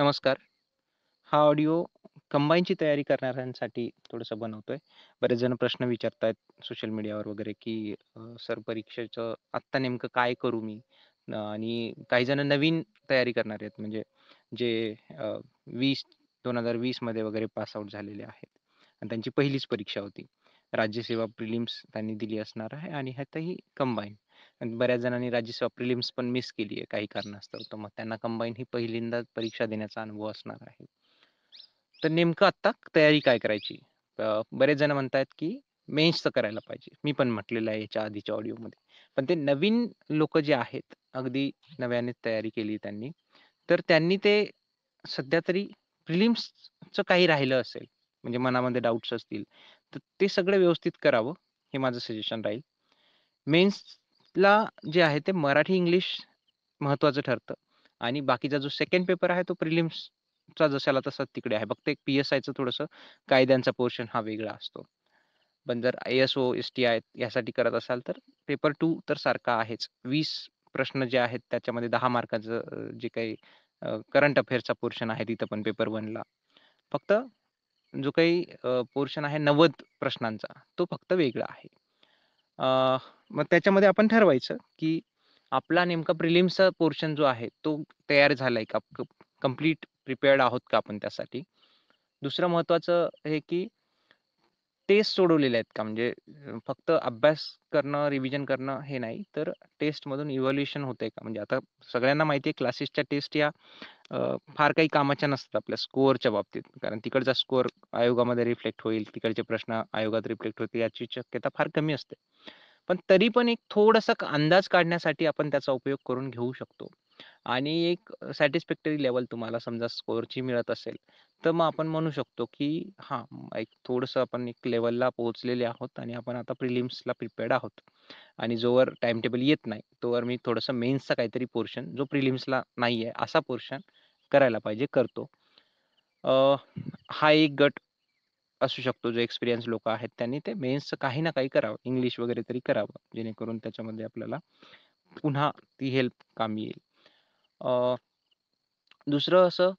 नमस्कार हा ऑडिओ कंबाईनची तयारी करणाऱ्यांसाठी थोडंसं बनवतोय बरेच जण प्रश्न आहेत सोशल मीडियावर वगैरे की सर परीक्षेचं आत्ता नेमकं काय करू मी आणि काही जण नवीन तयारी करणार आहेत म्हणजे जे वीस दोन हजार वीसमध्ये वगैरे पास आऊट झालेले आहेत आणि त्यांची पहिलीच परीक्षा होती राज्यसेवा प्रिलिम्स त्यांनी दिली असणार आहे आणि ह्यातही कंबाईन आणि बऱ्याच जणांनी राज्यसेवा प्रिलिम्स पण मिस केली आहे काही कारणास्तव तर मग त्यांना कंबाईन ही पहिल्यांदाच परीक्षा देण्याचा अनुभव असणार आहे तर नेमकं आता तयारी काय करायची बरेच जण म्हणतात की मेन्स तर करायला पाहिजे मी पण म्हटलेलं आहे याच्या आधीच्या ऑडिओमध्ये पण ते नवीन लोक जे आहेत अगदी नव्याने तयारी केली त्यांनी तर त्यांनी ते सध्या तरी प्रिलिम्सचं काही राहिलं असेल म्हणजे मनामध्ये डाउट्स असतील तर ते सगळं व्यवस्थित करावं हे माझं सजेशन राहील मेन्स ला जे आहे ते मराठी इंग्लिश महत्त्वाचं ठरतं आणि बाकीचा जो सेकंड पेपर आहे तो प्रिलिम्सचा जशाला तसा तिकडे आहे फक्त एक पी एस आयचं थोडंसं कायद्यांचा पोर्शन हा वेगळा असतो पण जर I S O S T I यासाठी करत असाल तर पेपर टू तर सारखा आहेच वीस प्रश्न जे आहेत त्याच्यामध्ये दहा मार्काचं जे काही करंट अफेअरचा पोर्शन आहे तिथं पण पेपर वनला फक्त जो काही पोर्शन आहे नव्वद प्रश्नांचा तो फक्त वेगळा आहे मग त्याच्यामध्ये आपण ठरवायचं की आपला नेमका प्रिलिम्सचा पोर्शन जो आहे तो तयार झालाय का कम्प्लीट प्रिपेअर्ड आहोत का आपण त्यासाठी दुसरं महत्वाचं हे की टेस्ट सोडवलेले आहेत का म्हणजे फक्त अभ्यास करणं रिव्हिजन करणं हे नाही तर टेस्टमधून इव्हॉल्युशन होते का म्हणजे आता सगळ्यांना माहिती आहे क्लासेसच्या टेस्ट या फार काही कामाच्या नसतात आपल्या स्कोअरच्या बाबतीत कारण तिकडचा स्कोअर आयोगामध्ये रिफ्लेक्ट होईल तिकडचे प्रश्न आयोगात रिफ्लेक्ट होतील याची शक्यता फार कमी असते पण तरी पण एक थोडासा अंदाज काढण्यासाठी आपण त्याचा उपयोग करून घेऊ शकतो आणि एक सॅटिस्फॅक्टरी लेवल तुम्हाला समजा स्कोअरची मिळत असेल तर मग आपण म्हणू शकतो की हां एक थोडंसं आपण एक लेवलला पोहोचलेले आहोत आणि आपण आता प्रिलिम्सला प्रिपेअर्ड आहोत आणि जोवर टाइम टेबल येत नाही तोवर मी थोडंसं मेन्सचा काहीतरी पोर्शन जो प्रिलिम्सला नाही आहे असा पोर्शन करायला पाहिजे करतो हा एक गट असू शकतो जो एक्सपिरियन्स लोक आहेत त्यांनी ते मेन्सचं काही ना काही करावं इंग्लिश वगैरे तरी करावं जेणेकरून त्याच्यामध्ये आपल्याला पुन्हा ती हेल्प कामी येईल दुसरं असं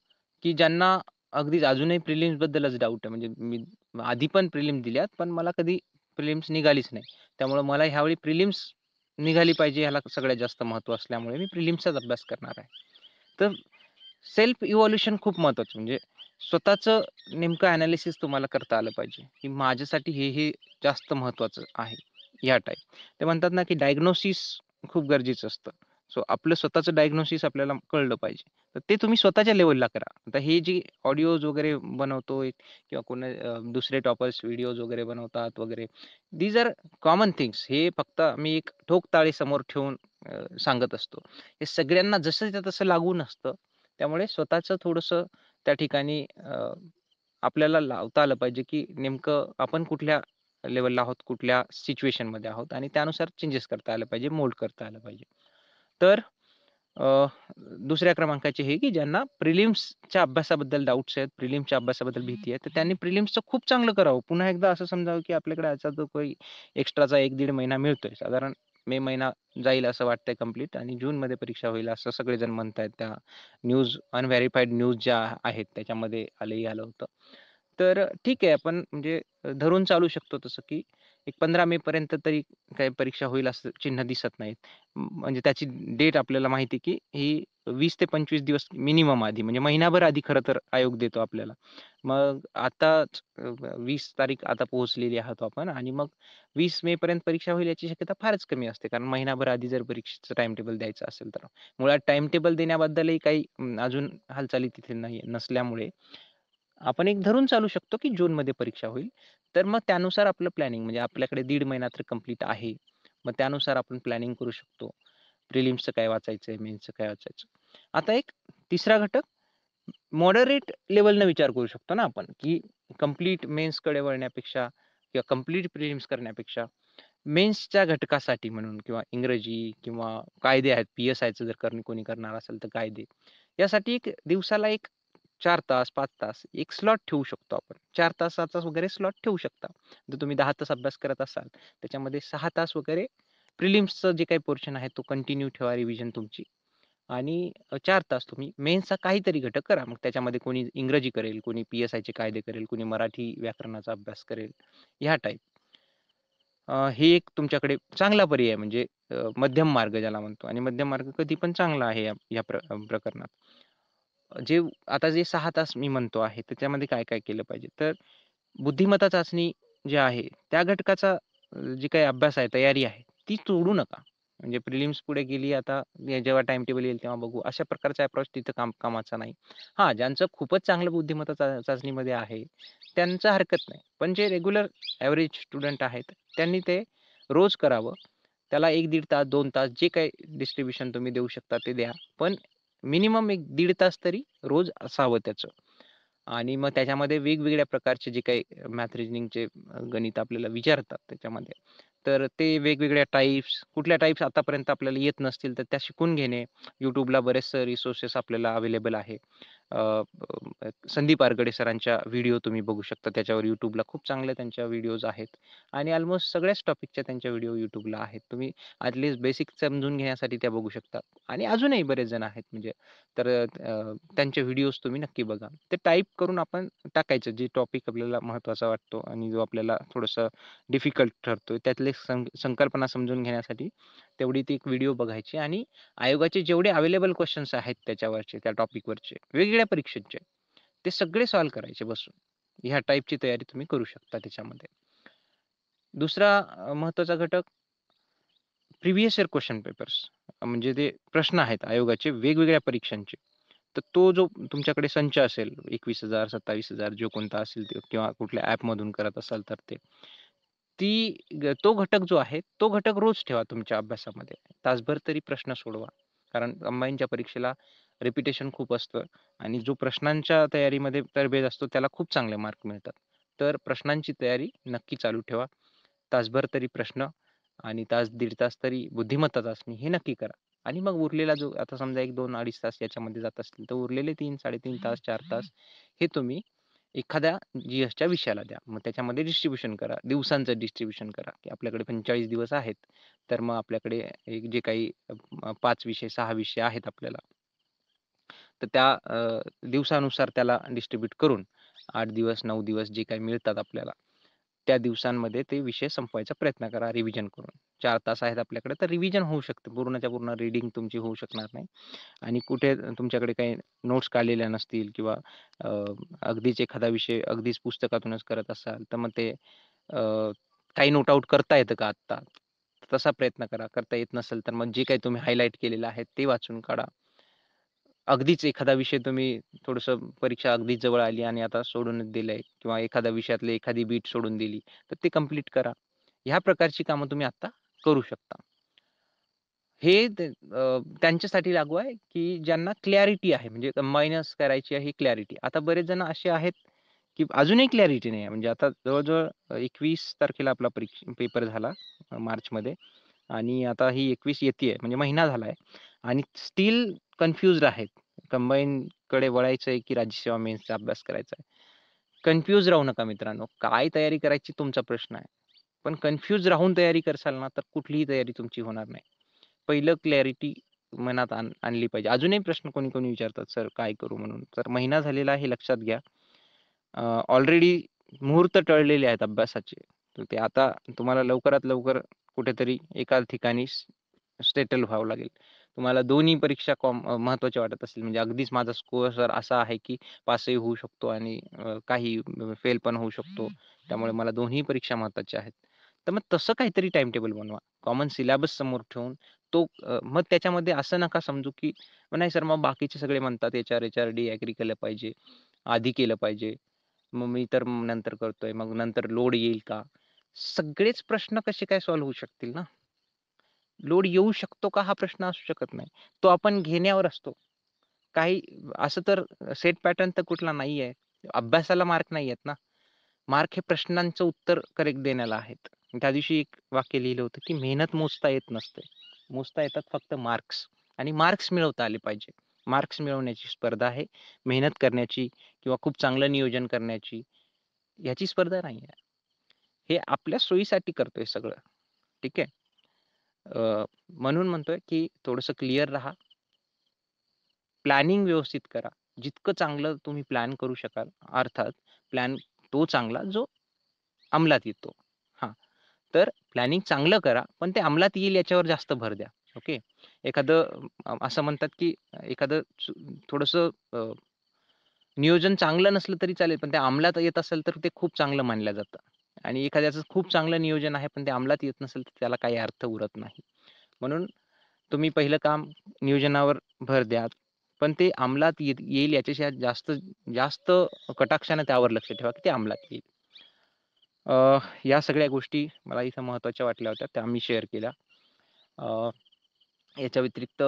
की ज्यांना अगदीच अजूनही प्रिलिम्स बद्दलच डाऊट आहे म्हणजे मी आधी पण प्रिलिम्स दिल्यात पण मला कधी प्रिलिम्स निघालीच नाही त्यामुळे मला ह्यावेळी प्रिलिम्स निघाली पाहिजे ह्याला सगळ्यात जास्त महत्त्व असल्यामुळे मी प्रिलिम्सचाच अभ्यास करणार आहे तर सेल्फ इव्हॉल्युशन खूप महत्वाचं म्हणजे स्वतःचं नेमकं अनालिसिस तुम्हाला करता आलं पाहिजे की माझ्यासाठी हे हे जास्त महत्वाचं आहे या टाईप ते म्हणतात ना की डायग्नोसिस खूप गरजेचं असतं सो आपलं स्वतःचं डायग्नोसिस आपल्याला कळलं पाहिजे तर ते तुम्ही स्वतःच्या लेवलला करा आता हे जी ऑडिओज वगैरे बनवतो किंवा कोणा दुसरे टॉपर्स व्हिडिओज वगैरे बनवतात वगैरे दीज आर कॉमन थिंग्स हे फक्त मी एक ठोक ताळी समोर ठेवून सांगत असतो हे सगळ्यांना जसं तसं लागू नसतं त्यामुळे स्वतःच थोडस त्या ठिकाणी आपल्याला लावता आलं पाहिजे की नेमकं आपण कुठल्या लेवलला आहोत कुठल्या सिच्युएशन मध्ये आहोत आणि त्यानुसार चेंजेस करता आलं पाहिजे मोल्ड करता आलं पाहिजे तर दुसऱ्या क्रमांकाचे हे की ज्यांना प्रिलिम्सच्या अभ्यासाबद्दल डाऊट्स आहेत प्रिलिम्सच्या अभ्यासाबद्दल भीती आहे तर त्यांनी प्रिलिम्सचं खूप चांगलं करावं पुन्हा एकदा असं समजावं की आपल्याकडे याचा जो काही एक्स्ट्राचा एक दीड महिना मिळतोय साधारण मे महिना जाईल असं वाटतंय कम्प्लीट आणि जून मध्ये परीक्षा होईल असं सगळेजण म्हणतायत त्या न्यूज अनव्हेरीफाईड न्यूज ज्या आहेत त्याच्यामध्ये आलंही आलं होतं तर ठीक आहे आपण म्हणजे धरून चालू शकतो तसं की एक पंधरा मे पर्यंत तरी काही परीक्षा होईल असं चिन्ह दिसत नाहीत म्हणजे त्याची डेट आपल्याला माहिती की ही वीस ते पंचवीस दिवस मिनिमम आधी म्हणजे महिनाभर आधी खरं तर आयोग देतो आपल्याला मग आता वीस तारीख आता पोहोचलेली आहोत आपण आणि मग वीस मे पर्यंत परीक्षा होईल याची शक्यता फारच कमी असते कारण महिनाभर आधी जर परीक्षेचं टाइम टेबल द्यायचं असेल तर मुळात टाइम टेबल देण्याबद्दलही काही अजून हालचाली तिथे नाही नसल्यामुळे आपण एक धरून चालू शकतो की जून मध्ये परीक्षा होईल तर मग त्यानुसार आपलं प्लॅनिंग म्हणजे आपल्याकडे दीड महिना तर कम्प्लीट आहे मग त्यानुसार आपण प्लॅनिंग करू शकतो प्रिलिम्सचं काय वाचायचंय मेन्सचं काय वाचायचं आता एक तिसरा घटक मॉडरेट लेवलनं विचार करू शकतो ना आपण की कम्प्लीट मेन्सकडे वळण्यापेक्षा किंवा कम्प्लीट प्रिलिम्स करण्यापेक्षा मेन्सच्या घटकासाठी म्हणून किंवा इंग्रजी किंवा कायदे आहेत पी एस आयचं जर कोणी करणार असेल तर कायदे यासाठी एक दिवसाला एक चार तास पाच तास एक स्लॉट ठेवू शकतो आपण चार तासाचा वगैरे स्लॉट ठेवू शकता जर तुम्ही दहा तास अभ्यास करत असाल त्याच्यामध्ये सहा तास वगैरे प्रिलिम्सचं जे काही पोर्शन आहे तो कंटिन्यू ठेवा रिव्हिजन तुमची आणि चार तास तुम्ही मेन्सचा काहीतरी घटक करा मग त्याच्यामध्ये कोणी इंग्रजी करेल कोणी पी एस आयचे कायदे करेल कोणी मराठी व्याकरणाचा अभ्यास करेल ह्या टाईप हे एक तुमच्याकडे चांगला पर्याय म्हणजे मध्यम मार्ग ज्याला म्हणतो आणि मध्यम मार्ग कधी पण चांगला आहे या प्रकरणात जे आता जे सहा तास मी म्हणतो आहे त्याच्यामध्ये काय काय केलं पाहिजे तर बुद्धिमत्ता चाचणी जे आहे त्या घटकाचा जी काही अभ्यास आहे तयारी आहे ती तोडू नका म्हणजे प्रिलिम्स पुढे गेली आता जेव्हा टाइम टेबल येईल तेव्हा बघू अशा प्रकारचा अप्रोच तिथं काम कामाचा नाही हां ज्यांचं खूपच चांगलं बुद्धिमत्ता चा चाचणीमध्ये आहे त्यांचं हरकत नाही पण जे रेग्युलर ॲव्हरेज स्टुडंट आहेत त्यांनी ते रोज करावं त्याला एक दीड तास दोन तास जे काही डिस्ट्रीब्युशन तुम्ही देऊ शकता ते द्या पण मिनिमम एक दीड तास तरी रोज असावं त्याचं आणि मग त्याच्यामध्ये वेगवेगळ्या प्रकारचे जे काही मॅथ रिजनिंगचे गणित आपल्याला विचारतात त्याच्यामध्ये तर ते वेगवेगळ्या टाईप्स कुठल्या टाईप्स आतापर्यंत आपल्याला येत नसतील तर त्या शिकून घेणे ला बरेचसे रिसोर्सेस आपल्याला अवेलेबल आहे संदीप आरगडे सरांच्या व्हिडिओ तुम्ही बघू शकता त्याच्यावर ला खूप चांगल्या त्यांच्या व्हिडिओज आहेत आणि ऑलमोस्ट सगळ्याच टॉपिकच्या त्यांच्या व्हिडिओ यूट्यूबला आहेत तुम्ही ॲटलिस्ट बेसिक समजून घेण्यासाठी त्या बघू शकता आणि अजूनही बरेच जण आहेत म्हणजे तर त्यांचे व्हिडिओज तुम्ही नक्की बघा ते टाईप करून आपण टाकायचं जे टॉपिक आपल्याला महत्त्वाचा वाटतो आणि जो आपल्याला थोडंसं डिफिकल्ट ठरतो त्यातले संकल्पना समजून घेण्यासाठी तेवढी ती एक व्हिडिओ बघायची आणि आयोगाचे जेवढे अवेलेबल क्वेश्चन्स आहेत त्याच्यावरचे त्या टॉपिकवरचे वेगवेगळ्या परीक्षेचे ते सगळे सॉल्व करायचे बसून ह्या टाईपची तयारी तुम्ही करू शकता त्याच्यामध्ये दुसरा महत्वाचा घटक प्रिव्हियस इयर क्वेश्चन पेपर्स म्हणजे ते प्रश्न आहेत आयोगाचे वेगवेगळ्या परीक्षांचे तर तो जो तुमच्याकडे संच असेल एकवीस हजार सत्तावीस हजार जो कोणता असेल किंवा कुठल्या ॲपमधून करत असाल तर ते ती तो घटक जो आहे तो घटक रोज ठेवा तुमच्या अभ्यासामध्ये तासभर तरी प्रश्न सोडवा कारण अंबाईंच्या परीक्षेला रिपिटेशन खूप असतं आणि जो प्रश्नांच्या तयारीमध्ये तरबेज असतो त्याला खूप चांगले मार्क मिळतात तर प्रश्नांची तयारी नक्की चालू ठेवा तासभर तरी प्रश्न आणि तास दीड तास तरी बुद्धिमत्ता चाचणी हे नक्की करा आणि मग उरलेला जो आता समजा एक दोन अडीच तास याच्यामध्ये जात असतील तर उरलेले तीन साडेतीन तास चार तास हे तुम्ही एखाद्या जी एसच्या विषयाला द्या मग त्याच्यामध्ये डिस्ट्रीब्युशन करा दिवसांचं डिस्ट्रीब्युशन करा की आपल्याकडे पंचेचाळीस दिवस आहेत तर मग आपल्याकडे एक जे काही पाच विषय सहा विषय आहेत आपल्याला तर त्या दिवसानुसार त्याला डिस्ट्रीब्यूट करून आठ दिवस नऊ दिवस जे काही मिळतात आपल्याला त्या दिवसांमध्ये ते विषय संपवायचा प्रयत्न करा रिव्हिजन करून चार तास आहेत आपल्याकडे तर रिव्हिजन होऊ शकते पूर्णच्या पूर्ण रीडिंग तुमची होऊ शकणार नाही आणि कुठे तुमच्याकडे काही नोट्स काढलेल्या नसतील किंवा अगदीच एखादा विषय अगदीच पुस्तकातूनच करत असाल तर मग ते काही नोट आउट करता येतं का आत्ता तसा प्रयत्न करा करता येत नसेल तर मग जे काही तुम्ही हायलाईट केलेलं आहे ते वाचून काढा अगदीच एखादा विषय तुम्ही थोडस परीक्षा अगदी जवळ आली आणि आता सोडून दिलंय किंवा एखाद्या विषयातले एखादी बीट सोडून दिली तर ते कम्प्लीट करा ह्या प्रकारची कामं तुम्ही आता करू शकता हे त्यांच्यासाठी लागू आहे की ज्यांना क्लॅरिटी आहे म्हणजे मायनस करायची आहे क्लॅरिटी आता बरेच जण असे आहेत की अजूनही क्लॅरिटी नाही आहे म्हणजे आता जवळजवळ एकवीस तारखेला आपला परीक्षा पेपर झाला मार्चमध्ये आणि आता ही एकवीस येते आहे म्हणजे महिना झाला आहे आणि स्टील कन्फ्युज आहेत कंबाईन कडे वळायचंय की राज्यसेवा मेन्सचा अभ्यास करायचा आहे कन्फ्युज राहू नका मित्रांनो काय तयारी करायची तुमचा प्रश्न आहे पण कन्फ्युज राहून तयारी करसाल ना तर कुठलीही तयारी तुमची होणार नाही पहिलं क्लॅरिटी मनात आणली पाहिजे अजूनही प्रश्न कोणी कोणी विचारतात सर काय करू म्हणून तर महिना झालेला आहे लक्षात घ्या ऑलरेडी मुहूर्त टळलेले आहेत अभ्यासाचे तर ते आता तुम्हाला लवकरात लवकर कुठेतरी एका ठिकाणी सेटल व्हावं लागेल तुम्हाला दोन्ही परीक्षा कॉम महत्वाच्या वाटत असतील म्हणजे अगदीच माझा स्कोअर सर असा आहे की पासही होऊ शकतो आणि काही फेल पण होऊ शकतो त्यामुळे मला दोन्ही परीक्षा महत्वाच्या आहेत तर मग तसं काहीतरी टाइम टेबल बनवा कॉमन सिलेबस समोर ठेवून तो मग त्याच्यामध्ये असं नका समजू की नाही सर मग बाकीचे सगळे म्हणतात H R H R D agree केलं पाहिजे आधी केलं पाहिजे मग मी तर नंतर करतोय मग नंतर लोड येईल का सगळेच प्रश्न कसे काय सॉल्व्ह होऊ शकतील ना लोड येऊ शकतो का हा प्रश्न असू शकत नाही तो आपण घेण्यावर असतो काही असं तर सेट पॅटर्न तर कुठला नाही आहे अभ्यासाला मार्क नाही आहेत ना मार्क हे प्रश्नांचं उत्तर करेक्ट देण्याला आहेत त्या दिवशी एक वाक्य लिहिलं होतं की मेहनत मोजता येत नसते मोजता येतात फक्त मार्क्स आणि मार्क्स मिळवता आले पाहिजे मार्क्स मिळवण्याची स्पर्धा आहे मेहनत करण्याची किंवा खूप चांगलं नियोजन करण्याची याची स्पर्धा नाही आहे हे आपल्या सोयीसाठी करतोय सगळं ठीक आहे म्हणून म्हणतोय की थोडस क्लिअर राहा प्लॅनिंग व्यवस्थित करा जितकं चांगलं तुम्ही प्लॅन करू शकाल अर्थात प्लॅन तो चांगला जो अंमलात येतो हा तर प्लॅनिंग चांगलं करा पण ते अंमलात येईल याच्यावर जास्त भर द्या ओके एखादं असं म्हणतात की एखादं थोडस नियोजन चांगलं नसलं तरी चालेल पण ते अंमलात येत असेल तर ते खूप चांगलं मानलं जातं आणि एखाद्याचं खूप चांगलं नियोजन आहे पण ते अंमलात येत नसेल तर त्याला काही अर्थ उरत नाही म्हणून तुम्ही पहिलं काम नियोजनावर भर द्या पण ते अंमलात येत येईल याच्याशी जास्त जास्त कटाक्षाने त्यावर लक्ष ठेवा की ते अंमलात येईल या सगळ्या गोष्टी मला इथं महत्त्वाच्या वाटल्या होत्या त्या मी शेअर केल्या याच्या व्यतिरिक्त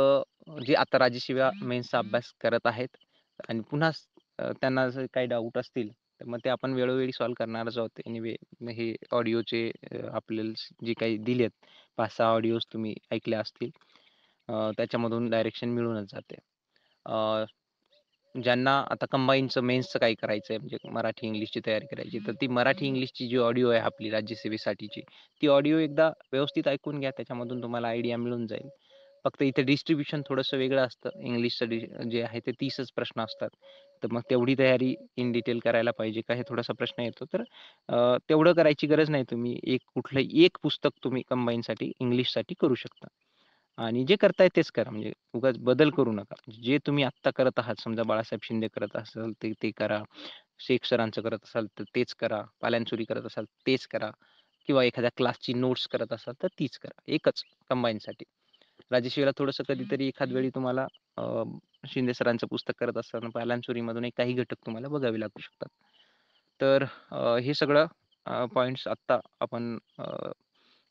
जे आता राजेशिवा मेन्सचा अभ्यास करत आहेत आणि पुन्हा त्यांना जर काही डाऊट असतील तर मग ते आपण वेळोवेळी सॉल्व करणारच आहोत एनिवे हे ऑडिओचे आपल्याला जे काही दिलेत पाच सहा ऑडिओज तुम्ही ऐकले असतील त्याच्यामधून डायरेक्शन मिळूनच जाते ज्यांना आता कंबाईनचं मेन्सचं काही करायचं आहे म्हणजे मराठी इंग्लिशची तयारी करायची तर ती मराठी इंग्लिशची जी ऑडिओ आहे आपली राज्यसेवेसाठीची ती ऑडिओ एकदा व्यवस्थित ऐकून घ्या त्याच्यामधून तुम्हाला आयडिया मिळून जाईल फक्त इथे डिस्ट्रीब्युशन थोडंसं वेगळं असतं इंग्लिशचं जे आहे ते तीसच प्रश्न असतात तर मग तेवढी तयारी इन डिटेल करायला पाहिजे का हे थोडासा प्रश्न येतो तर तेवढं करायची गरज नाही तुम्ही एक कुठलंही एक पुस्तक तुम्ही कंबाईनसाठी इंग्लिशसाठी करू शकता आणि जे करताय तेच करा म्हणजे उगाच बदल करू नका म्हणजे जे तुम्ही आत्ता करत आहात समजा बाळासाहेब शिंदे करत असाल ते ते करा शेख सरांचं करत असाल तर तेच करा पाल्यांचुरी करत असाल तेच करा किंवा एखाद्या क्लासची नोट्स करत असाल तर तीच करा एकच कंबाईनसाठी राजेशिवला थोडस कधीतरी एखाद वेळी तुम्हाला शिंदे सरांचं पुस्तक करत असताना मधून एक काही घटक तुम्हाला बघावे लागू शकतात तर हे सगळं पॉइंट्स आता आपण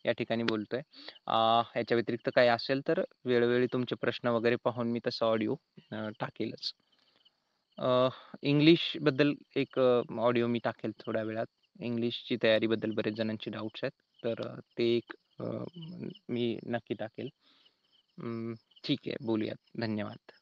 या ठिकाणी बोलतोय याच्या व्यतिरिक्त काय असेल तर वेळोवेळी तुमचे प्रश्न वगैरे पाहून मी तसा ऑडिओ टाकेलच इंग्लिश बद्दल एक ऑडिओ मी टाकेल थोड्या वेळात इंग्लिशची तयारीबद्दल बरेच जणांचे डाऊट्स आहेत तर ते एक मी नक्की टाकेल ठीक आहे बोलूयात धन्यवाद